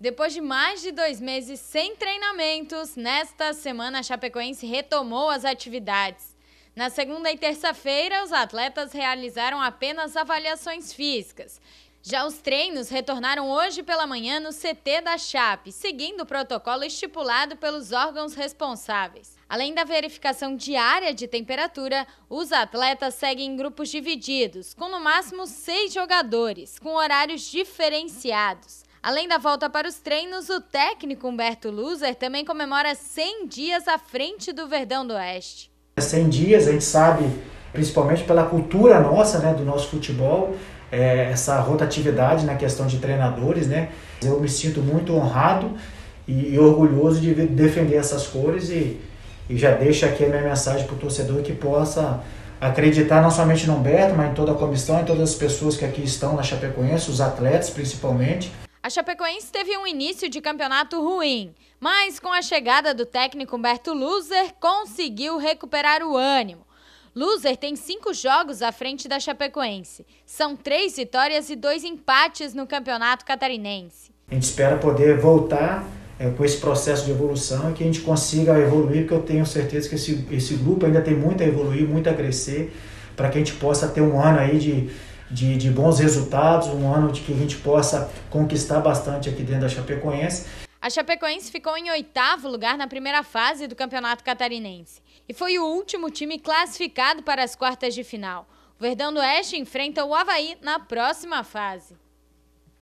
Depois de mais de dois meses sem treinamentos, nesta semana a Chapecoense retomou as atividades. Na segunda e terça-feira, os atletas realizaram apenas avaliações físicas. Já os treinos retornaram hoje pela manhã no CT da Chape, seguindo o protocolo estipulado pelos órgãos responsáveis. Além da verificação diária de temperatura, os atletas seguem em grupos divididos, com no máximo seis jogadores, com horários diferenciados. Além da volta para os treinos, o técnico Humberto Luzer também comemora 100 dias à frente do Verdão do Oeste. 100 é dias, a gente sabe, principalmente pela cultura nossa, né, do nosso futebol, é, essa rotatividade na questão de treinadores, né? Eu me sinto muito honrado e, e orgulhoso de defender essas cores e, e já deixo aqui a minha mensagem para o torcedor que possa acreditar não somente no Humberto, mas em toda a comissão, em todas as pessoas que aqui estão na Chapecoense, os atletas principalmente. A Chapecoense teve um início de campeonato ruim, mas com a chegada do técnico Humberto Luzer, conseguiu recuperar o ânimo. Luzer tem cinco jogos à frente da Chapecoense. São três vitórias e dois empates no campeonato catarinense. A gente espera poder voltar é, com esse processo de evolução e que a gente consiga evoluir, porque eu tenho certeza que esse, esse grupo ainda tem muito a evoluir, muito a crescer, para que a gente possa ter um ano aí de de, de bons resultados, um ano de que a gente possa conquistar bastante aqui dentro da Chapecoense. A Chapecoense ficou em oitavo lugar na primeira fase do Campeonato Catarinense e foi o último time classificado para as quartas de final. O Verdão do Oeste enfrenta o Havaí na próxima fase.